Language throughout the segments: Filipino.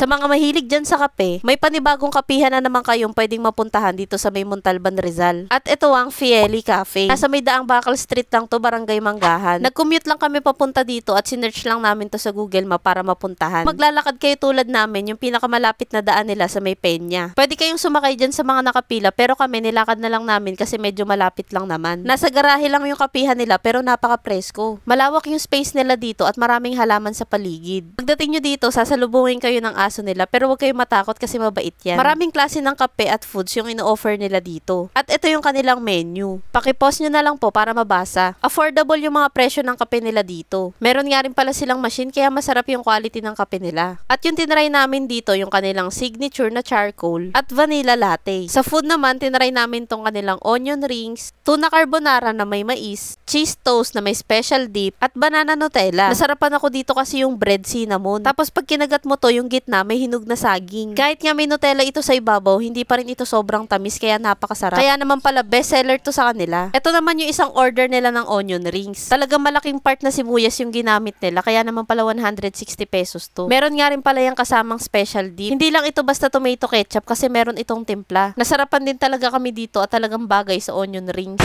Sa mga mahilig dyan sa kape, may panibagong kapihan na naman kayong pwedeng mapuntahan dito sa may Montalban Rizal. At ito ang Fieli Cafe. Nasa may daang Bakal Street lang to, Barangay Manggahan. Nag-commute lang kami papunta dito at sinerch lang namin to sa Google Map para mapuntahan. Maglalakad kayo tulad namin yung pinakamalapit na daan nila sa may Peña. Pwede kayong sumakay dyan sa mga nakapila pero kami nilakad na lang namin kasi medyo malapit lang naman. Nasa garahe lang yung kapihan nila pero napaka-presko. Malawak yung space nila dito at maraming halaman sa paligid. Pagdating nyo dito, sasalubungin kayo ng aso nila. Pero huwag kayong matakot kasi mabait yan. Maraming klase ng kape at foods yung ino-offer nila dito. At ito yung kanilang menu. Pakipost nyo na lang po para mabasa. Affordable yung mga presyo ng kape nila dito. Meron nga rin pala silang machine kaya masarap yung quality ng kape nila. At yung tinry namin dito yung kanilang signature na charcoal at vanilla latte. Sa food naman, tinry namin tong kanilang onion rings, tuna carbonara na may mais, cheese toast na may special dip, at banana Nutella. Nasarapan ako dito kasi yung bread cinnamon. Tapos pag kinagat mo to, yung gitna may hinog na saging. Kahit nga may Nutella ito sa ibabaw, hindi pa rin ito sobrang tamis kaya napakasarap. Kaya naman pala bestseller to sa kanila. Ito naman yung isang order nila ng onion rings. Talagang malaking part na sibuyas yung ginamit nila kaya naman pala 160 pesos to. Meron nga rin pala yung kasamang special dip. Hindi lang ito basta tomato ketchup kasi meron itong timpla. Nasarapan din talaga kami dito at talagang bagay sa onion rings.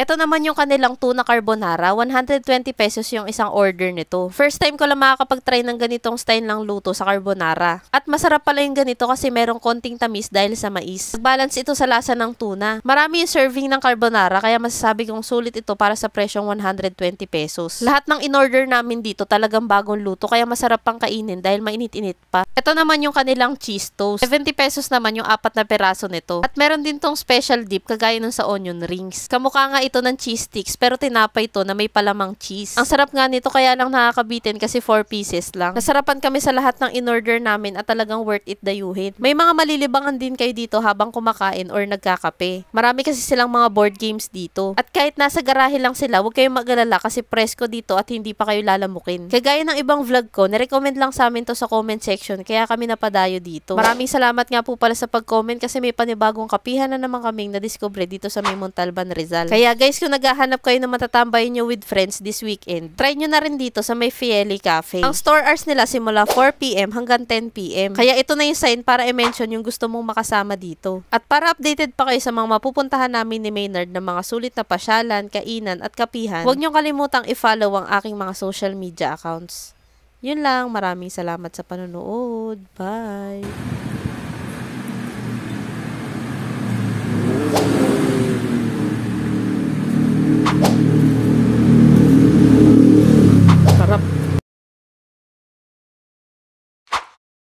Ito naman yung kanilang tuna carbonara, 120 pesos yung isang order nito. First time ko lang makakapag-try ng ganitong style ng luto sa carbonara. At masarap pala yung ganito kasi merong konting tamis dahil sa mais. Balance ito sa lasa ng tuna. Marami yung serving ng carbonara kaya masasabi kong sulit ito para sa presyong 120 pesos. Lahat ng in-order namin dito talagang bagong luto kaya masarap pang kainin dahil mainit-init pa. Ito naman yung kanilang cheese toast. 70 pesos naman yung apat na peraso nito. At meron din tong special dip kagaya nung sa onion rings. Kamukha nga ito ng cheese sticks, pero tinapay ito na may palamang cheese. Ang sarap nga nito, kaya lang nakakabitin kasi 4 pieces lang. Nasarapan kami sa lahat ng in-order namin at talagang worth it dayuhin. May mga malilibangan din kayo dito habang kumakain or nagkakape. Marami kasi silang mga board games dito. At kahit nasa garahe lang sila, huwag kayong magalala kasi presko dito at hindi pa kayo lalamukin. Kagaya ng ibang vlog ko, nirecommend lang sa amin to sa comment section, kaya kami napadayo dito. Maraming salamat nga po pala sa pag-comment kasi may panibagong kapihan na naman kaming na-discover dito sa May Rizal. Kaya kaya guys, kung naghahanap kayo ng matatambay nyo with friends this weekend, try nyo na rin dito sa may Fieli Cafe. Ang store hours nila simula 4pm hanggang 10pm. Kaya ito na yung sign para i-mention yung gusto mong makasama dito. At para updated pa kayo sa mga mapupuntahan namin ni Maynard ng mga sulit na pasyalan, kainan at kapihan, huwag nyo kalimutang i-follow ang aking mga social media accounts. Yun lang, maraming salamat sa panonood. Bye!